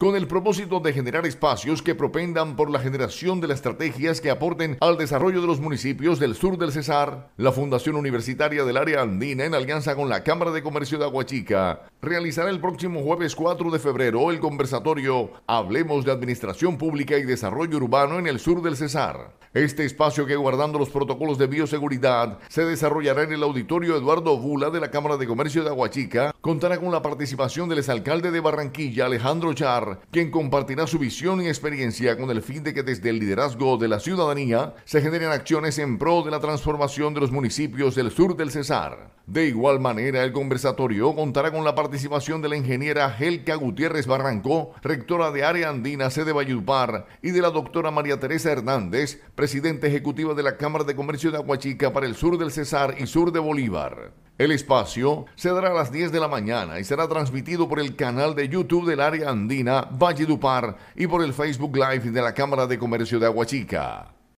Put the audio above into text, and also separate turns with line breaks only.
con el propósito de generar espacios que propendan por la generación de las estrategias que aporten al desarrollo de los municipios del sur del Cesar. La Fundación Universitaria del Área Andina, en alianza con la Cámara de Comercio de Aguachica, realizará el próximo jueves 4 de febrero el conversatorio Hablemos de Administración Pública y Desarrollo Urbano en el sur del Cesar. Este espacio que guardando los protocolos de bioseguridad se desarrollará en el auditorio Eduardo Bula de la Cámara de Comercio de Aguachica, contará con la participación del exalcalde de Barranquilla, Alejandro Char, quien compartirá su visión y experiencia con el fin de que desde el liderazgo de la ciudadanía se generen acciones en pro de la transformación de los municipios del sur del Cesar. De igual manera, el conversatorio contará con la participación de la ingeniera Helga Gutiérrez Barranco, rectora de Área Andina sede Valledupar, y de la doctora María Teresa Hernández, presidenta ejecutiva de la Cámara de Comercio de Aguachica para el sur del Cesar y sur de Bolívar. El espacio se dará a las 10 de la mañana y será transmitido por el canal de YouTube del área andina Valle Dupar y por el Facebook Live de la Cámara de Comercio de Aguachica.